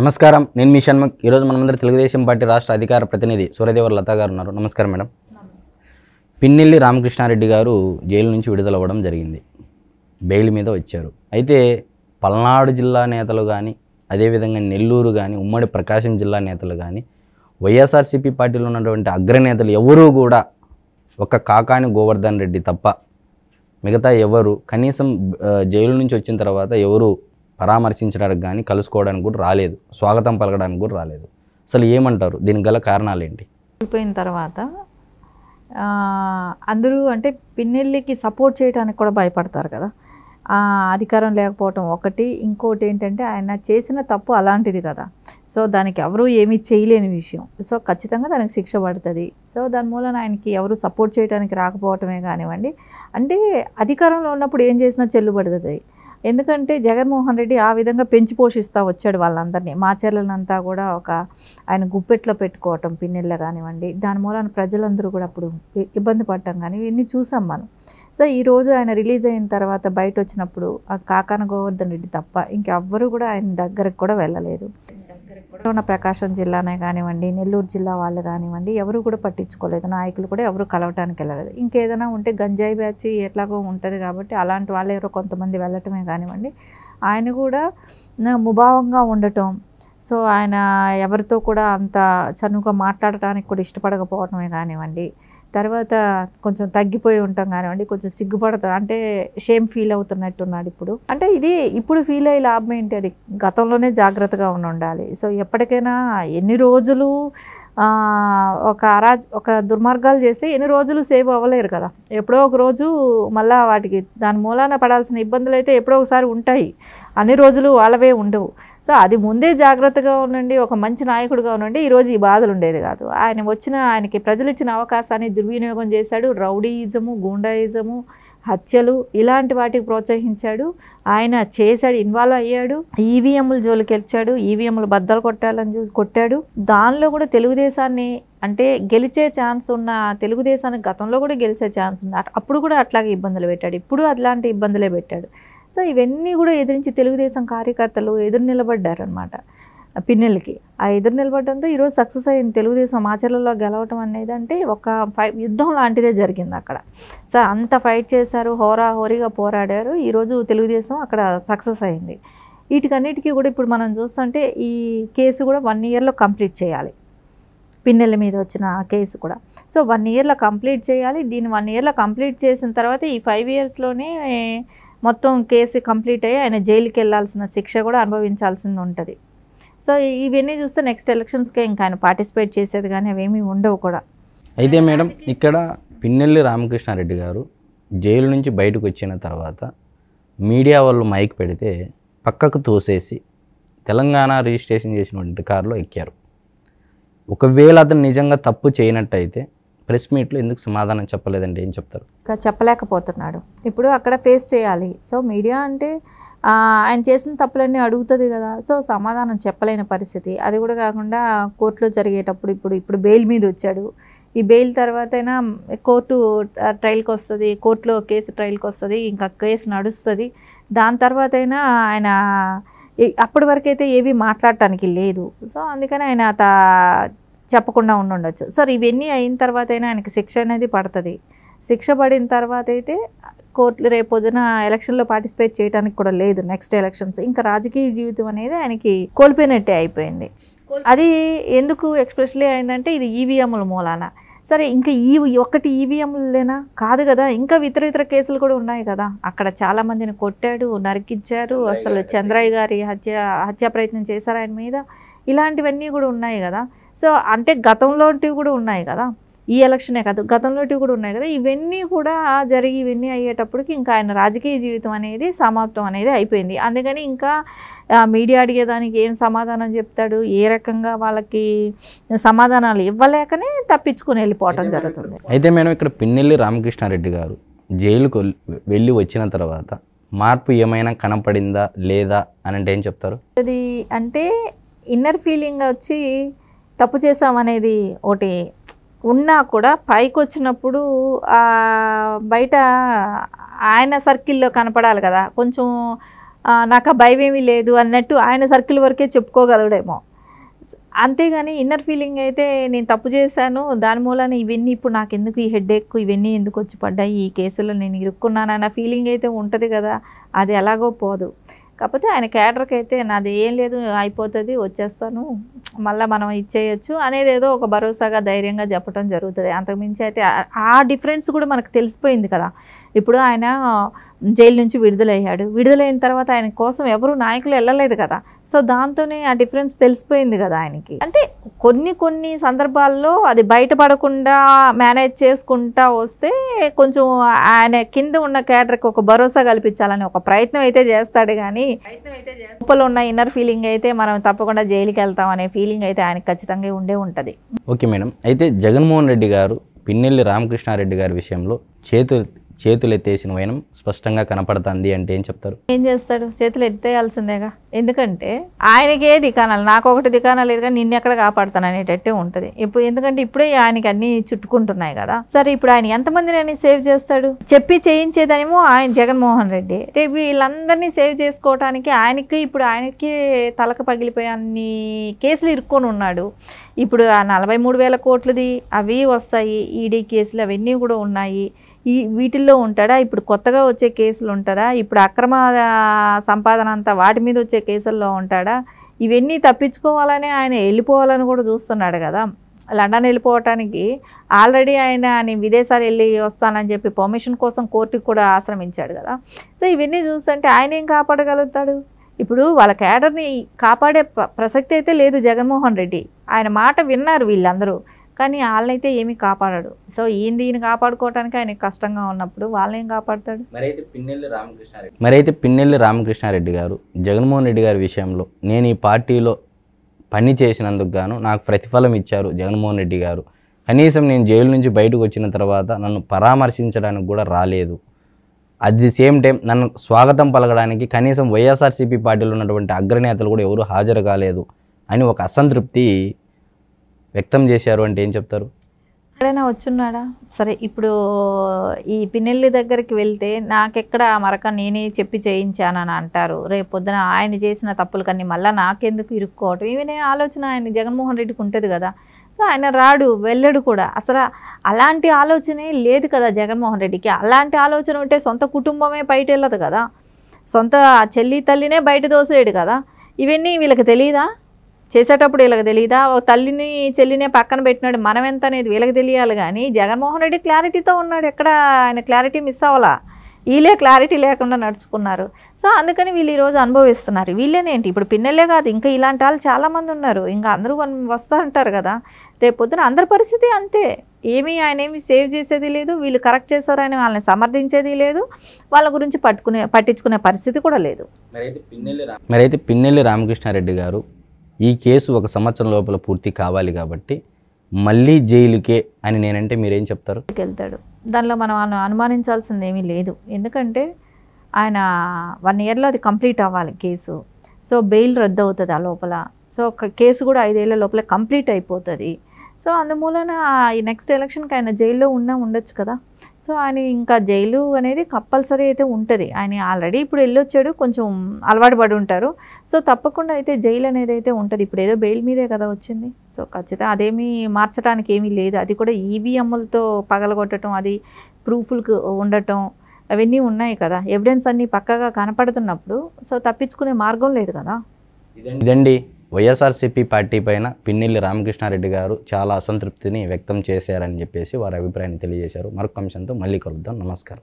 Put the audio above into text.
నమస్కారం నేను మీ షణ్ముఖ్ ఈరోజు మనమందరం తెలుగుదేశం పార్టీ రాష్ట్ర అధికార ప్రతినిధి సూర్యదేవర్ లతా గారు ఉన్నారు నమస్కారం మేడం పిన్నెల్లి రామకృష్ణారెడ్డి గారు జైలు నుంచి విడుదలవ్వడం జరిగింది బెయిల్ మీద వచ్చారు అయితే పల్నాడు జిల్లా నేతలు కానీ అదేవిధంగా నెల్లూరు కానీ ఉమ్మడి ప్రకాశం జిల్లా నేతలు కానీ వైఎస్ఆర్సీపీ పార్టీలో ఉన్నటువంటి అగ్రనేతలు ఎవరూ కూడా ఒక కాకాని గోవర్ధన్ రెడ్డి తప్ప మిగతా ఎవరు కనీసం జైలు నుంచి వచ్చిన తర్వాత ఎవరు పరామర్శించడానికి కానీ కలుసుకోవడానికి కూడా రాలేదు స్వాగతం పలకడానికి కూడా రాలేదు అసలు ఏమంటారు దీనికి గల కారణాలు ఏంటి అయిపోయిన తర్వాత అందరూ అంటే పిన్నెల్లికి సపోర్ట్ చేయడానికి కూడా భయపడతారు కదా అధికారం లేకపోవటం ఒకటి ఇంకోటి ఏంటంటే ఆయన చేసిన తప్పు అలాంటిది కదా సో దానికి ఎవరూ ఏమీ చేయలేని విషయం సో ఖచ్చితంగా దానికి శిక్ష పడుతుంది సో దాని మూలన ఆయనకి ఎవరు సపోర్ట్ చేయడానికి రాకపోవటమే కానివ్వండి అంటే అధికారంలో ఉన్నప్పుడు ఏం చేసినా చెల్లుబడుతుంది ఎందుకంటే జగన్మోహన్ రెడ్డి ఆ విధంగా పెంచి పోషిస్తూ వచ్చాడు వాళ్ళందరినీ మా చెల్లెలంతా కూడా ఒక ఆయన గుప్పెట్లో పెట్టుకోవటం పిన్నెళ్ళ కానివ్వండి దాని మూలాన ప్రజలందరూ కూడా అప్పుడు ఇబ్బంది పడటం కానీ ఇవన్నీ చూసాం మనం సో ఈరోజు ఆయన రిలీజ్ అయిన తర్వాత బయట వచ్చినప్పుడు ఆ కాకాన గోవర్ధన్ రెడ్డి తప్ప ఇంకెవ్వరూ కూడా ఆయన దగ్గరకు కూడా వెళ్ళలేదు ఉన్న ప్రకాశం జిల్లానే కానివ్వండి నెల్లూరు జిల్లా వాళ్ళు కానివ్వండి ఎవరు కూడా పట్టించుకోలేదు నాయకులు కూడా ఎవరు కలవటానికి వెళ్ళలేదు ఇంకేదైనా ఉంటే గంజాయి బ్యాచ్ ఎట్లాగో ఉంటుంది కాబట్టి అలాంటి వాళ్ళు ఎవరో కొంతమంది వెళ్ళటమే కానివ్వండి ఆయన కూడా ముభావంగా ఉండటం సో ఆయన ఎవరితో కూడా అంత చనువుగా మాట్లాడటానికి కూడా ఇష్టపడకపోవటమే కానివ్వండి తర్వాత కొంచెం తగ్గిపోయి ఉంటాం కానివ్వండి కొంచెం సిగ్గుపడతాం అంటే షేమ్ ఫీల్ అవుతున్నట్టున్నాడు ఇప్పుడు అంటే ఇది ఇప్పుడు ఫీల్ అయ్యే లాభం ఏంటి అది గతంలోనే జాగ్రత్తగా ఉండి ఉండాలి సో ఎప్పటికైనా ఎన్ని రోజులు ఒక అరా ఒక దుర్మార్గాలు చేస్తే ఎన్ని రోజులు సేవ్ అవ్వలేరు కదా ఎప్పుడో ఒక రోజు మళ్ళీ వాటికి దాని మూలాన పడాల్సిన ఇబ్బందులు అయితే ఎప్పుడో ఒకసారి ఉంటాయి అన్ని రోజులు వాళ్ళవే ఉండవు సో అది ముందే జాగ్రత్తగా ఉండండి ఒక మంచి నాయకుడుగా ఉండండి ఈరోజు ఈ బాధలు ఉండేది కాదు ఆయన వచ్చిన ఆయనకి ప్రజలు ఇచ్చిన అవకాశాన్ని దుర్వినియోగం చేశాడు రౌడీయిజము గూండాయిజము హత్యలు ఇలాంటి వాటికి ప్రోత్సహించాడు ఆయన చేశాడు ఇన్వాల్వ్ అయ్యాడు ఈవీఎంలు జోలికెచ్చాడు ఈవీఎంలు బద్దలు కొట్టాలని చూసి కొట్టాడు దానిలో కూడా తెలుగుదేశాన్ని అంటే గెలిచే ఛాన్స్ ఉన్న తెలుగుదేశానికి గతంలో కూడా గెలిచే ఛాన్స్ ఉంది అప్పుడు కూడా అట్లాగే ఇబ్బందులు పెట్టాడు ఇప్పుడు అట్లాంటి ఇబ్బందులే పెట్టాడు సో ఇవన్నీ కూడా ఎదిరించి తెలుగుదేశం కార్యకర్తలు ఎదురు నిలబడ్డారనమాట పిన్నెలకి ఆ ఎదురు నిలబడడంతో ఈరోజు సక్సెస్ అయింది తెలుగుదేశం ఆచరణలో గెలవటం అనేది అంటే ఒక ఫైట్ యుద్ధం లాంటిదే జరిగింది అక్కడ సార్ అంత ఫైట్ చేశారు హోరా హోరీగా పోరాడారు ఈరోజు తెలుగుదేశం అక్కడ సక్సెస్ అయింది వీటికన్నిటికీ కూడా ఇప్పుడు మనం చూస్తుంటే ఈ కేసు కూడా వన్ ఇయర్లో కంప్లీట్ చేయాలి పిన్నెల మీద వచ్చిన కేసు కూడా సో వన్ ఇయర్లో కంప్లీట్ చేయాలి దీన్ని వన్ ఇయర్లో కంప్లీట్ చేసిన తర్వాత ఈ ఫైవ్ ఇయర్స్లోనే మొత్తం కేసు కంప్లీట్ అయ్యి ఆయన జైలుకి వెళ్ళాల్సిన శిక్ష కూడా అనుభవించాల్సింది ఉంటుంది సో ఇవన్నీ చూస్తే నెక్స్ట్ ఎలక్షన్స్కే ఇంకా ఆయన పార్టిసిపేట్ చేసేది కానీ అవేమీ ఉండవు కూడా అయితే మేడం ఇక్కడ పిన్నెల్లి రామకృష్ణారెడ్డి గారు జైలు నుంచి బయటకు వచ్చిన తర్వాత మీడియా వాళ్ళు మైక్ పెడితే పక్కకు తోసేసి తెలంగాణ రిజిస్ట్రేషన్ చేసినటువంటి కారులో ఎక్కారు ఒకవేళ అతను నిజంగా తప్పు చేయనట్టయితే ప్రెస్ మీట్లో ఎందుకు సమాధానం చెప్పలేదండి ఏం చెప్తారు చెప్పలేకపోతున్నాడు ఇప్పుడు అక్కడ ఫేస్ చేయాలి సో మీడియా అంటే ఆయన చేసిన తప్పులన్నీ అడుగుతుంది కదా సో సమాధానం చెప్పలేని పరిస్థితి అది కూడా కాకుండా కోర్టులో జరిగేటప్పుడు ఇప్పుడు ఇప్పుడు బెయిల్ మీద వచ్చాడు ఈ బెయిల్ అయినా కోర్టు ట్రయల్కి వస్తుంది కోర్టులో కేసు ట్రయల్కి వస్తుంది ఇంకా కేసు నడుస్తుంది దాని అయినా ఆయన అప్పటి వరకైతే ఏవి మాట్లాడటానికి లేదు సో అందుకని ఆయన చెప్పకుండా ఉండొచ్చు సార్ ఇవన్నీ అయిన తర్వాత అయినా ఆయనకి శిక్ష అనేది పడుతుంది శిక్ష పడిన తర్వాత అయితే కోర్టు రేపు పొద్దున ఎలక్షన్లో పార్టిసిపేట్ చేయడానికి కూడా లేదు నెక్స్ట్ ఎలక్షన్స్ ఇంకా రాజకీయ జీవితం అనేది ఆయనకి కోల్పోయినట్టే అయిపోయింది అది ఎందుకు ఎక్స్పెషలీ అయిందంటే ఇది ఈవీఎంల మూలాన సరే ఇంకా ఈ ఒక్కటి ఈవీఎంలేనా కాదు కదా ఇంకా ఇతర ఇతర కేసులు కూడా ఉన్నాయి కదా అక్కడ చాలా మందిని కొట్టాడు నరికించారు అసలు చంద్రయ్య గారి హత్య హత్యా ప్రయత్నం చేశారు ఆయన మీద ఇలాంటివన్నీ కూడా ఉన్నాయి కదా సో అంటే గతంలోటివి కూడా ఉన్నాయి కదా ఈ ఎలక్షనే కాదు గతంలోటివి కూడా ఉన్నాయి కదా ఇవన్నీ కూడా జరిగి ఇవన్నీ అయ్యేటప్పటికి ఇంకా ఆయన రాజకీయ జీవితం అనేది సమాప్తం అనేది అయిపోయింది అందుకని ఇంకా మీడియా అడిగేదానికి ఏం సమాధానం చెప్తాడు ఏ రకంగా వాళ్ళకి సమాధానాలు ఇవ్వలేకనే తప్పించుకుని వెళ్ళిపోవటం జరుగుతుంది అయితే మేడం ఇక్కడ పిన్నెల్లి రామకృష్ణారెడ్డి గారు జైలుకు వెళ్ళి వచ్చిన తర్వాత మార్పు ఏమైనా కనపడిందా లేదా అని అంటే ఏం చెప్తారు అది అంటే ఇన్నర్ ఫీలింగ్ వచ్చి తప్పు చేసామనేది ఒకటి ఉన్నా కూడా పైకి వచ్చినప్పుడు బయట ఆయన సర్కిల్లో కనపడాలి కదా కొంచెం నాకు భయం ఏమీ లేదు అన్నట్టు ఆయన సర్కిల్ వరకే చెప్పుకోగలడేమో అంతేగాని ఇన్నర్ ఫీలింగ్ అయితే నేను తప్పు చేశాను దాని మూలాన ఇవన్నీ ఇప్పుడు నాకు ఎందుకు ఈ హెడ్ఏక్ ఇవన్నీ ఎందుకు వచ్చి పడ్డాయి ఈ కేసులో నేను ఇరుక్కున్నానన్న ఫీలింగ్ అయితే ఉంటుంది కదా అది ఎలాగో పోదు కాకపోతే ఆయన క్యాడర్కి అయితే నాది ఏం లేదు అయిపోతుంది వచ్చేస్తాను మళ్ళీ మనం ఇచ్చేయచ్చు అనేది ఏదో ఒక భరోసాగా ధైర్యంగా చెప్పడం జరుగుతుంది అంతకుమించి అయితే ఆ డిఫరెన్స్ కూడా మనకు తెలిసిపోయింది కదా ఇప్పుడు ఆయన జైలు నుంచి విడుదలయ్యాడు విడుదలైన తర్వాత ఆయన కోసం ఎవరు నాయకులు వెళ్ళలేదు కదా సో దాంతోనే ఆ డిఫరెన్స్ తెలిసిపోయింది కదా ఆయనకి అంటే కొన్ని కొన్ని సందర్భాల్లో అది బయటపడకుండా మేనేజ్ చేసుకుంటా వస్తే కొంచెం ఆయన కింద ఉన్న క్యాడర్కి ఒక భరోసా కల్పించాలని ఒక ప్రయత్నం అయితే చేస్తాడు కానీ అయితే లోపల ఉన్న ఇన్నర్ ఫీలింగ్ అయితే మనం తప్పకుండా జైలుకి వెళ్తాం అనే ఫీలింగ్ అయితే ఆయనకి ఖచ్చితంగా ఉండే ఉంటుంది ఓకే మేడం అయితే జగన్మోహన్ రెడ్డి గారు పిన్నెల్లి రామకృష్ణారెడ్డి గారి విషయంలో చేతులు చేతులు ఎత్తేసిన వైనం స్పష్టంగా కనపడుతుంది అంటే ఏం చెప్తారు ఏం చేస్తాడు చేతులు ఎత్తేయాల్సిందేగా ఎందుకంటే ఆయనకే దికానాలు నాకు ఒకటి దికానాలు లేదు కానీ నిన్ను ఎక్కడ కాపాడుతాను అనేటట్టే ఉంటుంది ఇప్పుడు ఎందుకంటే ఇప్పుడే ఆయనకి అన్ని చుట్టుకుంటున్నాయి కదా సరే ఇప్పుడు ఆయన ఎంతమందిని నేను సేవ్ చేస్తాడు చెప్పి చేయించేదనేమో ఆయన జగన్మోహన్ రెడ్డి రేపు వీళ్ళందరినీ సేవ్ చేసుకోవటానికి ఆయనకి ఇప్పుడు ఆయనకి తలక పగిలిపోయి అన్ని కేసులు ఇరుక్కొని ఉన్నాడు ఇప్పుడు ఆ నలభై మూడు వేల కోట్లది అవి వస్తాయి ఈడీ కేసులు అవన్నీ కూడా ఉన్నాయి ఈ వీటిల్లో ఉంటాడా ఇప్పుడు కొత్తగా వచ్చే కేసులు ఉంటాడా ఇప్పుడు అక్రమ సంపాదన అంతా వాటి మీద వచ్చే కేసుల్లో ఉంటాడా ఇవన్నీ తప్పించుకోవాలని ఆయన వెళ్ళిపోవాలని కూడా చూస్తున్నాడు కదా లండన్ వెళ్ళిపోవటానికి ఆల్రెడీ ఆయన నేను విదేశాలు వెళ్ళి వస్తానని చెప్పి పర్మిషన్ కోసం కోర్టుకి కూడా ఆశ్రమించాడు కదా సో ఇవన్నీ చూస్తుంటే ఆయన ఏం కాపాడగలుగుతాడు ఇప్పుడు వాళ్ళ క్యాడర్ని కాపాడే ప్రసక్తి అయితే లేదు జగన్మోహన్ రెడ్డి ఆయన మాట విన్నారు వీళ్ళందరూ కానీ వాళ్ళనైతే ఏమి కాపాడాడు సో ఈయన దీన్ని కాపాడుకోవటానికి ఆయనకు కష్టంగా ఉన్నప్పుడు వాళ్ళని కాపాడతాడు మరైతే పిన్నెల్లి రామకృష్ణారెడ్డి మరైతే పిన్నెల్లి రామకృష్ణారెడ్డి గారు జగన్మోహన్ రెడ్డి గారి విషయంలో నేను ఈ పార్టీలో పని చేసినందుకు గాను నాకు ప్రతిఫలం ఇచ్చారు జగన్మోహన్ రెడ్డి గారు కనీసం నేను జైలు నుంచి బయటకు వచ్చిన తర్వాత నన్ను పరామర్శించడానికి కూడా రాలేదు అట్ ది సేమ్ టైం నన్ను స్వాగతం పలకడానికి కనీసం వైఎస్ఆర్సీపీ పార్టీలో ఉన్నటువంటి అగ్రనేతలు కూడా ఎవరు హాజరు కాలేదు అని ఒక అసంతృప్తి వ్యక్తం చేశారు అంటే ఏం చెప్తారు ఎక్కడైనా వచ్చున్నాడా సరే ఇప్పుడు ఈ పిన్నెల్లి దగ్గరికి వెళ్తే నాకెక్కడ మరక నేనే చెప్పి చేయించానని అంటారు రేపు పొద్దున ఆయన చేసిన తప్పులు కానీ మళ్ళీ నాకెందుకు ఇరుక్కోవటం ఇవనే ఆలోచన ఆయన జగన్మోహన్ రెడ్డికి ఉంటుంది కదా సో ఆయన రాడు వెళ్ళడు కూడా అసలు అలాంటి ఆలోచనే లేదు కదా జగన్మోహన్ రెడ్డికి అలాంటి ఆలోచన ఉంటే సొంత కుటుంబమే బయట వెళ్ళదు కదా సొంత చెల్లి తల్లినే బయట దోసేయడు కదా ఇవన్నీ వీళ్ళకి తెలియదా చేసేటప్పుడు వీళ్ళకి తెలియదా ఓ తల్లిని చెల్లినే పక్కన పెట్టినాడు మనం ఎంత అనేది వీళ్ళకి తెలియాలి కానీ జగన్మోహన్ రెడ్డి క్లారిటీతో ఉన్నాడు ఎక్కడ ఆయన క్లారిటీ మిస్ అవ్వాలా వీళ్ళే క్లారిటీ లేకుండా నడుచుకున్నారు సో అందుకని వీళ్ళు ఈరోజు అనుభవిస్తున్నారు వీళ్ళేనేంటి ఇప్పుడు పిన్నలే కాదు ఇంకా ఇలాంటి వాళ్ళు చాలామంది ఉన్నారు ఇంకా అందరూ వస్తూ ఉంటారు కదా రేపు పొద్దున అందరి పరిస్థితి అంతే ఏమీ ఆయన ఏమి సేవ్ చేసేది లేదు వీళ్ళు కరెక్ట్ చేశారని వాళ్ళని సమర్థించేది లేదు వాళ్ళ గురించి పట్టుకునే పట్టించుకునే పరిస్థితి కూడా లేదు మరైతే పిన్నెల్లి రామకృష్ణారెడ్డి గారు ఈ కేసు ఒక సంవత్సరం లోపల పూర్తి కావాలి కాబట్టి మళ్ళీ జైలుకే అని నేనంటే మీరేం చెప్తారు వెళ్తాడు దానిలో మనం అనుమానించాల్సింది ఏమీ లేదు ఎందుకంటే ఆయన వన్ ఇయర్లో అది కంప్లీట్ అవ్వాలి కేసు సో బెయిల్ రద్దు అవుతుంది ఆ లోపల సో కేసు కూడా ఐదేళ్ల లోపల కంప్లీట్ అయిపోతుంది సో అందుమూలన నెక్స్ట్ ఎలక్షన్కి ఆయన జైల్లో ఉన్నా ఉండొచ్చు కదా సో ఆయన ఇంకా జైలు అనేది కంపల్సరీ అయితే ఉంటుంది ఆయన ఆల్రెడీ ఇప్పుడు వెళ్ళొచ్చాడు కొంచెం అలవాటు పడి ఉంటారు సో తప్పకుండా అయితే జైలు అనేది అయితే ఉంటుంది ఇప్పుడు ఏదో బెయిల్ మీదే కదా వచ్చింది సో ఖచ్చితంగా అదేమీ మార్చడానికి ఏమీ లేదు అది కూడా ఈవీఎంలతో పగలగొట్టడం అది ప్రూఫ్లకు ఉండటం అవన్నీ ఉన్నాయి కదా ఎవిడెన్స్ అన్నీ పక్కగా కనపడుతున్నప్పుడు సో తప్పించుకునే మార్గం లేదు కదా ఇదండి వైఎస్ఆర్సీపీ పార్టీ పైన పిన్నెల్లి రామకృష్ణారెడ్డి గారు చాలా అసంతృప్తిని వ్యక్తం చేశారని చెప్పేసి వారి అభిప్రాయాన్ని తెలియజేశారు మరొక అంశంతో మళ్ళీ కలుద్దాం నమస్కారం